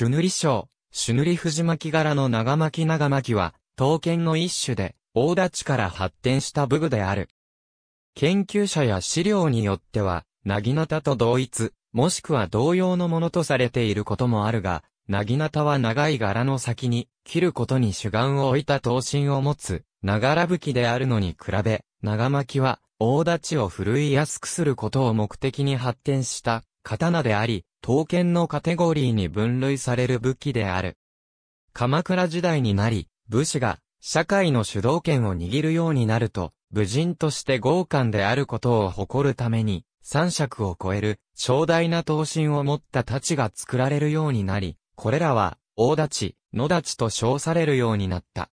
シュヌリ賞、シュヌリ藤巻柄の長巻長巻は、刀剣の一種で、大立ちから発展した武具である。研究者や資料によっては、なぎなたと同一、もしくは同様のものとされていることもあるが、なぎなたは長い柄の先に、切ることに主眼を置いた刀身を持つ、ながら武器であるのに比べ、長巻は、大立ちを振るいやすくすることを目的に発展した、刀であり、刀剣のカテゴリーに分類される武器である。鎌倉時代になり、武士が社会の主導権を握るようになると、武人として豪冠であることを誇るために、三尺を超える壮大な刀身を持った太刀が作られるようになり、これらは、大太刀、野太刀と称されるようになった。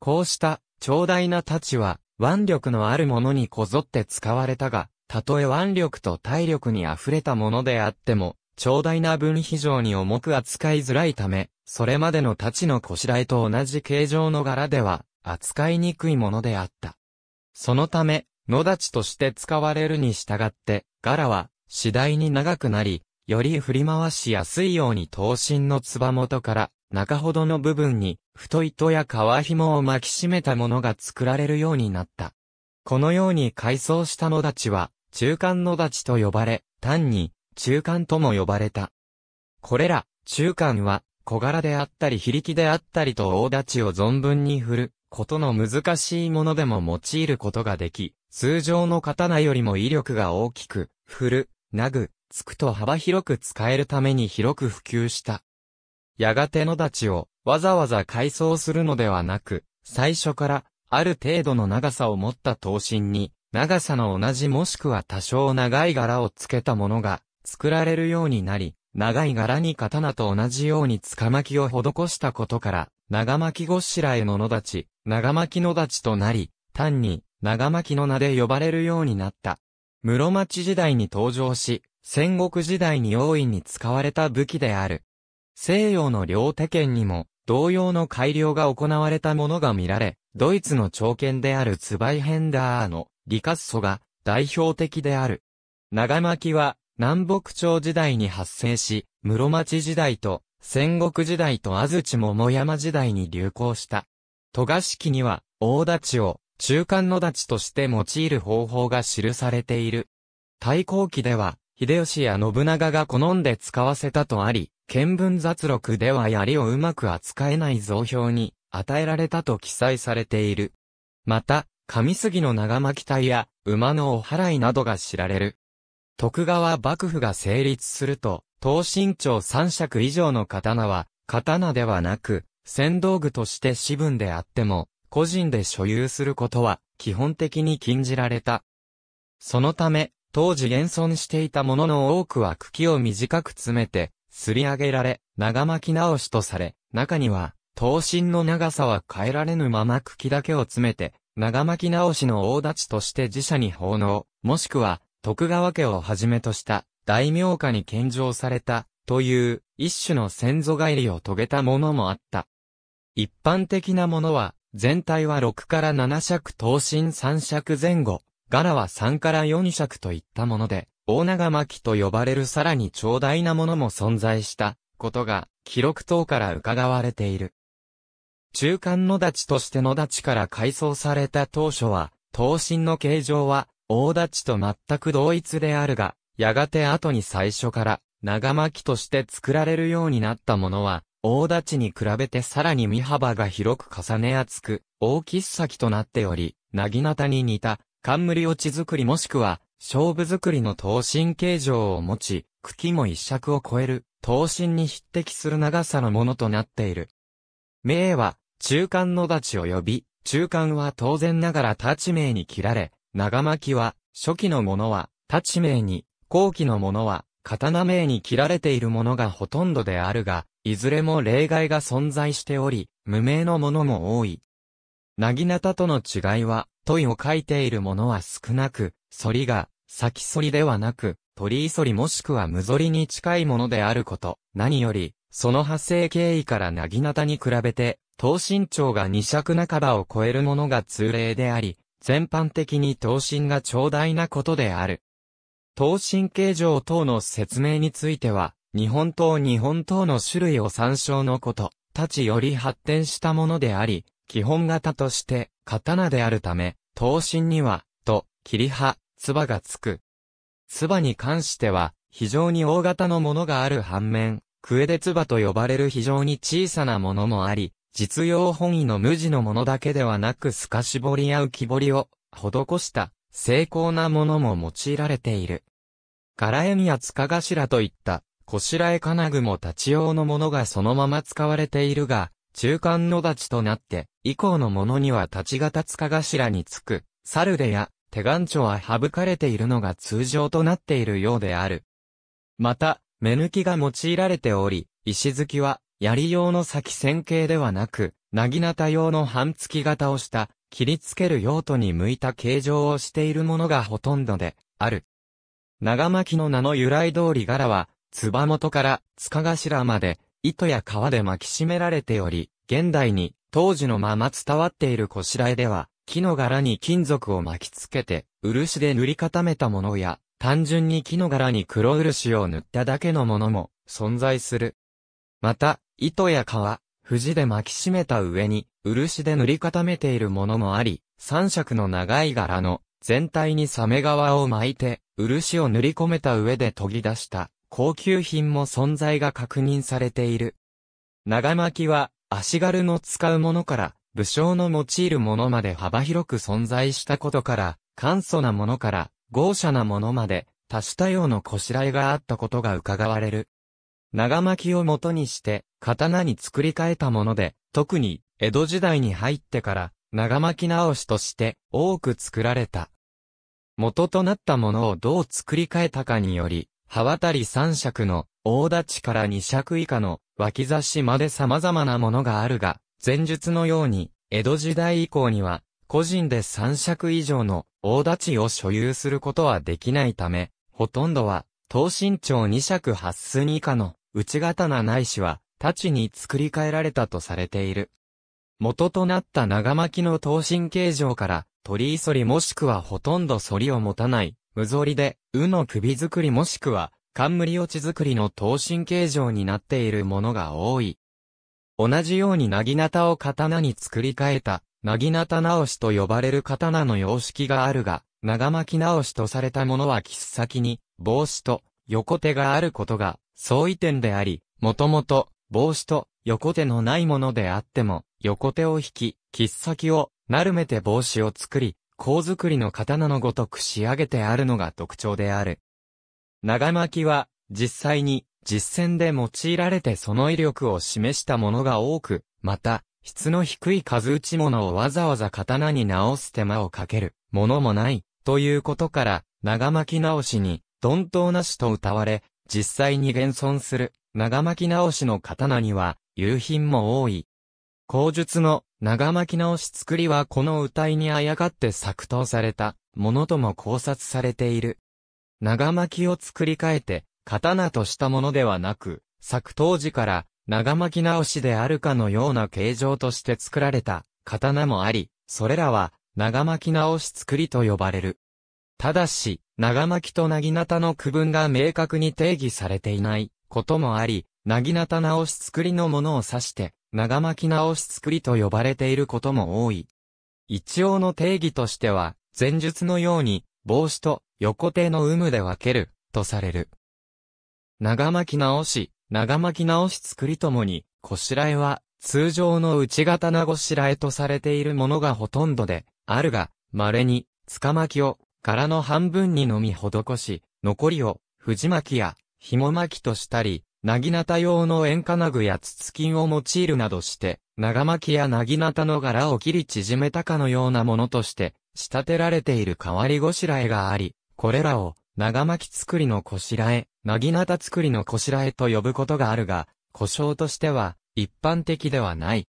こうした長大な太刀は、腕力のあるものにこぞって使われたが、たとえ腕力と体力に溢れたものであっても、長大な分非常に重く扱いづらいため、それまでの太刀のこしらえと同じ形状の柄では、扱いにくいものであった。そのため、野立として使われるに従って、柄は、次第に長くなり、より振り回しやすいように刀身のつば元から、中ほどの部分に、太い糸や皮紐を巻き締めたものが作られるようになった。このように改装した野立は、中間野立と呼ばれ、単に、中間とも呼ばれた。これら、中間は、小柄であったり非力であったりと大立ちを存分に振る、ことの難しいものでも用いることができ、通常の刀よりも威力が大きく、振る、投ぐ、つくと幅広く使えるために広く普及した。やがての立ちをわざわざ改装するのではなく、最初からある程度の長さを持った刀身に、長さの同じもしくは多少長い柄をつけたものが作られるようになり、長い柄に刀と同じように束巻きを施したことから、長巻きごしらえののだち、長巻き野ちとなり、単に長巻きの名で呼ばれるようになった。室町時代に登場し、戦国時代に大いに使われた武器である。西洋の両手剣にも、同様の改良が行われたものが見られ、ドイツの長剣であるツバイヘンダーのリカッソが代表的である。長巻きは南北朝時代に発生し、室町時代と、戦国時代と安土桃山時代に流行した。戸賀式には、大立ちを、中間の立ちとして用いる方法が記されている。太閤記では、秀吉や信長が好んで使わせたとあり、見聞雑録では槍をうまく扱えない造標に与えられたと記載されている。また、上杉の長巻隊や馬のお祓いなどが知られる。徳川幕府が成立すると、東身長三尺以上の刀は、刀ではなく、戦道具として私分であっても、個人で所有することは、基本的に禁じられた。そのため、当時現存していたものの多くは茎を短く詰めて、すり上げられ、長巻き直しとされ、中には、刀身の長さは変えられぬまま茎だけを詰めて、長巻き直しの大立ちとして自社に奉納、もしくは、徳川家をはじめとした大名家に献上されたという一種の先祖返りを遂げたものもあった。一般的なものは全体は6から7尺等身3尺前後、柄は3から4尺といったもので、大長巻と呼ばれるさらに長大なものも存在したことが記録等から伺われている。中間野立として野立から改装された当初は、刀身の形状は大立ちと全く同一であるが、やがて後に最初から長巻きとして作られるようになったものは、大立ちに比べてさらに身幅が広く重ね厚く、大切先となっており、なぎなたに似た、冠落ち作りもしくは、勝負作りの等身形状を持ち、茎も一尺を超える、等身に匹敵する長さのものとなっている。名は、中間の立ち及び、中間は当然ながら立ち名に切られ、長巻は、初期のものは、太刀名に、後期のものは、刀名に切られているものがほとんどであるが、いずれも例外が存在しており、無名のものも多い。なぎなたとの違いは、問いを書いているものは少なく、反りが、先反りではなく、鳥居反りもしくは無反りに近いものであること。何より、その発生経緯からなぎなたに比べて、等身長が二尺半ばを超えるものが通例であり、全般的に等身が長大なことである。等身形状等の説明については、日本刀日本刀の種類を参照のこと、たちより発展したものであり、基本型として刀であるため、刀身には、と、切り刃、唾がつく。唾に関しては、非常に大型のものがある反面、クエデ唾と呼ばれる非常に小さなものもあり、実用本位の無地のものだけではなく透かし彫りや浮き彫りを施した精巧なものも用いられている。柄絵や塚頭といったこしらえ金具も立ち用のものがそのまま使われているが、中間の立ちとなって、以降のものには立ち型塚頭につく、猿でや手眼蝶は省かれているのが通常となっているようである。また、目抜きが用いられており、石突きは槍用の先線形ではなく、なぎなた用の半月型をした、切りつける用途に向いた形状をしているものがほとんどで、ある。長巻の名の由来通り柄は、つば元から塚頭まで、糸や皮で巻き締められており、現代に当時のまま伝わっているこしらえでは、木の柄に金属を巻きつけて、漆で塗り固めたものや、単純に木の柄に黒漆を塗っただけのものも存在する。また、糸や皮、藤で巻き締めた上に、漆で塗り固めているものもあり、三尺の長い柄の、全体にサメ革を巻いて、漆を塗り込めた上で研ぎ出した、高級品も存在が確認されている。長巻きは、足軽の使うものから、武将の用いるものまで幅広く存在したことから、簡素なものから、豪奢なものまで、多種多様のこしらえがあったことが伺われる。長巻を元にして、刀に作り変えたもので、特に、江戸時代に入ってから、長巻直しとして、多く作られた。元となったものをどう作り変えたかにより、刃渡り三尺の、大立ちから二尺以下の、脇差しまで様々なものがあるが、前述のように、江戸時代以降には、個人で三尺以上の、大立ちを所有することはできないため、ほとんどは、等身長二尺八寸以下の、内刀ないしは、太刀に作り変えられたとされている。元となった長巻の等身形状から、鳥居反りもしくはほとんど反りを持たない、無反りで、うの首作りもしくは、冠落ち作りの等身形状になっているものが多い。同じようになぎなたを刀に作り変えた、薙刀直しと呼ばれる刀の様式があるが、長巻き直しとされたものは切っ先に、帽子と横手があることが相違点であり、もともと、帽子と横手のないものであっても、横手を引き、切っ先を、なるめて帽子を作り、甲作りの刀のごとく仕上げてあるのが特徴である。長巻きは、実際に、実戦で用いられてその威力を示したものが多く、また、質の低い数打ち物をわざわざ刀に直す手間をかける、ものもない、ということから、長巻き直しに、鈍刀なしと歌われ、実際に現存する長巻き直しの刀には、有品も多い。口述の長巻き直し作りはこの歌いにあやかって作刀されたものとも考察されている。長巻きを作り変えて、刀としたものではなく、作刀時から長巻き直しであるかのような形状として作られた刀もあり、それらは長巻き直し作りと呼ばれる。ただし、長巻と薙刀の区分が明確に定義されていないこともあり、薙刀直し作りのものを指して、長巻直し作りと呼ばれていることも多い。一応の定義としては、前述のように、帽子と横手の有無で分ける、とされる。長巻直し、長巻直し作りともに、こしらえは、通常の内型なごしらえとされているものがほとんどで、あるが、稀に、つかまきを柄の半分にのみ施し、残りを、藤巻や、紐巻きとしたり、なぎなた用の塩化なぐや筒金を用いるなどして、長巻きやなぎなたの柄を切り縮めたかのようなものとして、仕立てられている変わりごしらえがあり、これらを、長巻き作りのこしらえ、なぎなた作りのこしらえと呼ぶことがあるが、故障としては、一般的ではない。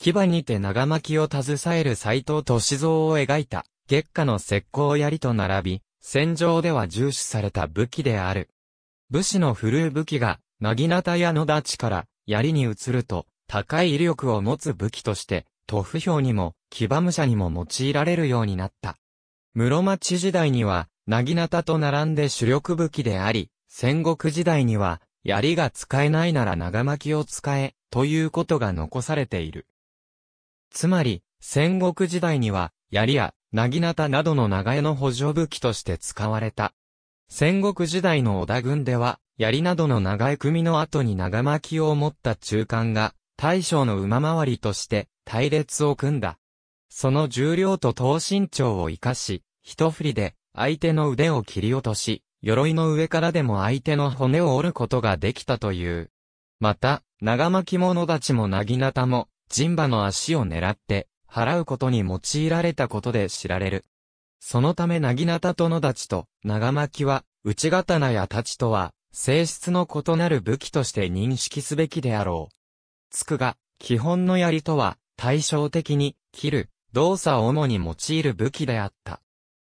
牙にて長巻きを携える斎藤敏三を描いた、月下の石膏槍と並び、戦場では重視された武器である。武士の古い武器が、なぎなたや野立から槍に移ると、高い威力を持つ武器として、塗布表にも、騎馬武者にも用いられるようになった。室町時代には、なぎなたと並んで主力武器であり、戦国時代には、槍が使えないなら長巻きを使え、ということが残されている。つまり、戦国時代には、槍やなぎなたなどの長屋の補助武器として使われた。戦国時代の織田軍では、槍などの長い組の後に長巻を持った中間が、大将の馬回りとして、隊列を組んだ。その重量と等身長を生かし、一振りで、相手の腕を切り落とし、鎧の上からでも相手の骨を折ることができたという。また、長巻き者たちもなぎなたも、人馬の足を狙って、払うことに用いられたことで知られる。そのためなぎなた殿たちと長巻は、内刀や太刀とは、性質の異なる武器として認識すべきであろう。つくが、基本の槍とは、対照的に、切る、動作を主に用いる武器であった。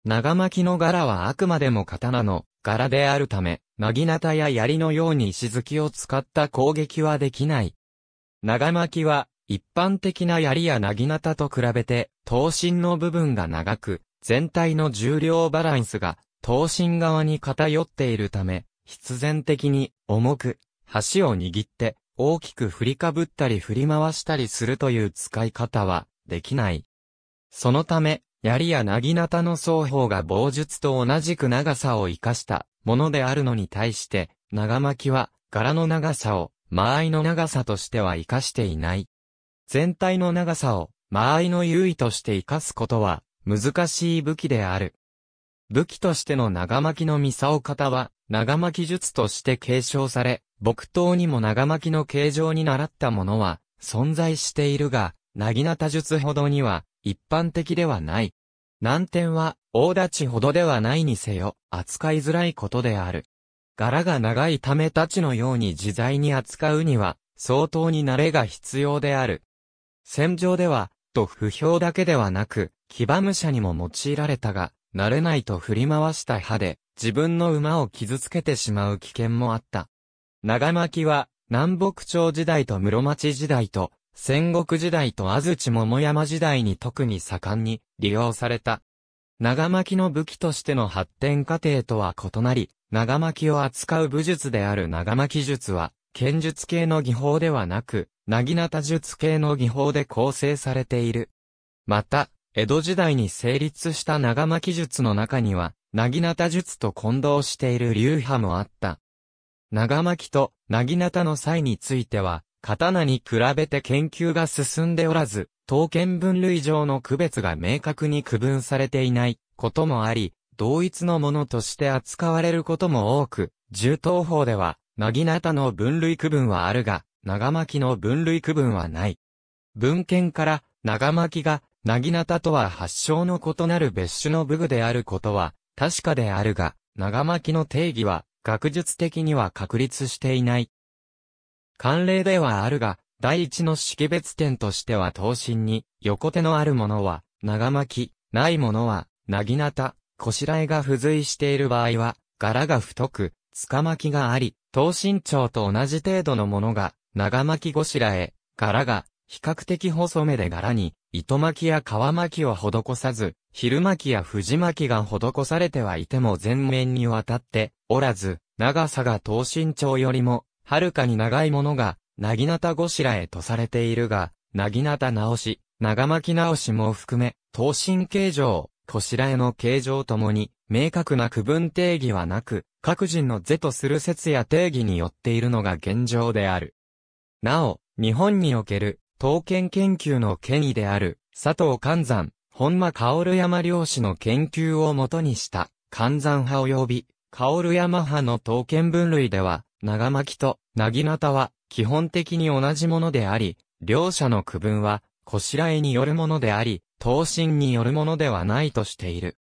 長巻の柄はあくまでも刀の柄であるため、なぎなたや槍のように石突きを使った攻撃はできない。長巻は一般的な槍やなぎなたと比べて、刀身の部分が長く、全体の重量バランスが、刀身側に偏っているため、必然的に重く、端を握って、大きく振りかぶったり振り回したりするという使い方は、できない。そのため、槍やなぎなたの双方が棒術と同じく長さを生かしたものであるのに対して、長巻きは、柄の長さを、間合いの長さとしては生かしていない。全体の長さを、間合いの優位として活かすことは、難しい武器である。武器としての長巻きのミサオ型は、長巻き術として継承され、木刀にも長巻きの形状に習ったものは、存在しているが、なぎなた術ほどには、一般的ではない。難点は、大立ちほどではないにせよ、扱いづらいことである。柄が長いため立ちのように自在に扱うには、相当に慣れが必要である。戦場では、と不評だけではなく、騎馬武者にも用いられたが、慣れないと振り回した歯で、自分の馬を傷つけてしまう危険もあった。長巻は、南北朝時代と室町時代と、戦国時代と安土桃山時代に特に盛んに利用された。長巻の武器としての発展過程とは異なり、長巻を扱う武術である長巻術は、剣術系の技法ではなく、なぎなた術系の技法で構成されている。また、江戸時代に成立した長巻術の中には、なぎなた術と混同している流派もあった。長巻となぎなたの際については、刀に比べて研究が進んでおらず、刀剣分類上の区別が明確に区分されていないこともあり、同一のものとして扱われることも多く、銃刀法では、なぎなたの分類区分はあるが、長巻の分類区分はない。文献から、長巻が、なぎなたとは発祥の異なる別種の武具であることは、確かであるが、長巻の定義は、学術的には確立していない。慣例ではあるが、第一の識別点としては刀身に、横手のあるものは、長巻、ないものは、なぎなた、こしらえが付随している場合は、柄が太く、つかまきがあり、刀身長と同じ程度のものが、長巻きゴシへ、柄が、比較的細めで柄に、糸巻きや皮巻きを施さず、昼巻きや藤巻きが施されてはいても全面にわたっておらず、長さが等身長よりも、はるかに長いものが、なぎなたごしらえとされているが、なぎなた直し、長巻き直しも含め、等身形状、こしらえの形状ともに、明確な区分定義はなく、各人の是とする説や定義によっているのが現状である。なお、日本における、刀剣研究の権威である、佐藤勘山、本間薫山漁師の研究をもとにした、勘山派及び、薫山派の刀剣分類では、長巻と、なぎなたは、基本的に同じものであり、両者の区分は、こしらえによるものであり、刀身によるものではないとしている。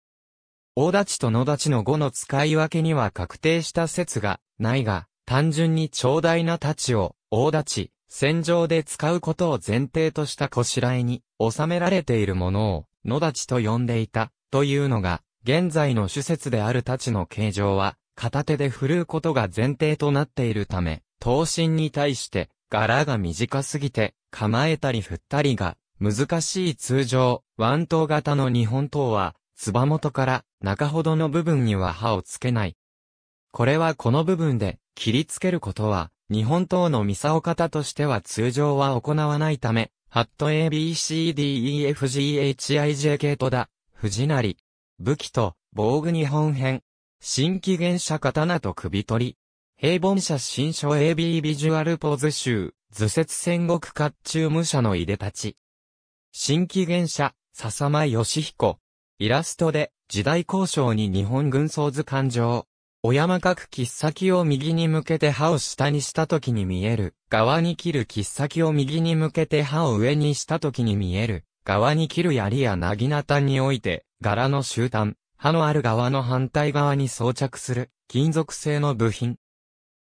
大立ちと野立ちの語の使い分けには確定した説がないが、単純に長大な太刀を大立ち、戦場で使うことを前提としたこしらえに、収められているものを、野立ちと呼んでいた、というのが、現在の主説である太刀の形状は、片手で振るうことが前提となっているため、刀身に対して、柄が短すぎて、構えたり振ったりが、難しい通常、腕刀型の日本刀は、つば元から中ほどの部分には刃をつけない。これはこの部分で、切りつけることは、日本刀の三竿方としては通常は行わないため、ハット ABCDEFGHIJK とだ、藤成。武器と、防具日本編。新機元者刀と首取り。平凡者新書 AB ビジュアルポーズ集、図説戦国甲冑武者のいでたち。新機元者、笹間義彦。イラストで、時代交渉に日本軍装図勘定。お山角切っ先を右に向けて刃を下にした時に見える。側に切る切っ先を右に向けて刃を上にした時に見える。側に切る槍やなぎなたにおいて、柄の終端、刃のある側の反対側に装着する、金属製の部品。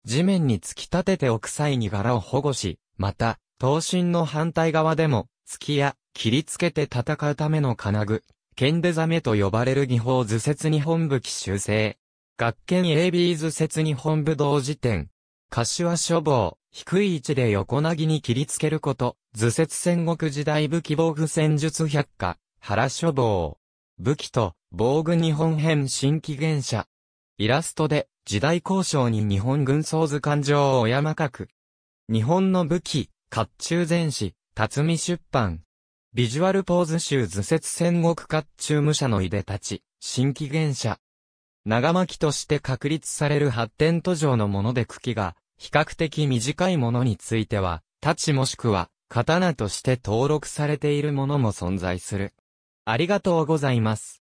地面に突き立てておく際に柄を保護し、また、刀身の反対側でも、突きや、切りつけて戦うための金具、剣でザメと呼ばれる技法図説日本武器修正。学研 ABs 説日本武道辞典。柏書房、低い位置で横なぎに切りつけること、図説戦国時代武器防具戦術百科、原書房。武器と防具日本編新紀元社。イラストで、時代交渉に日本軍装図勘定を小山書く。日本の武器、甲冑全史、辰巳出版。ビジュアルポーズ集図説戦国甲冑武者のいでたち、新紀元社。長巻として確立される発展途上のもので茎が、比較的短いものについては、太刀もしくは、刀として登録されているものも存在する。ありがとうございます。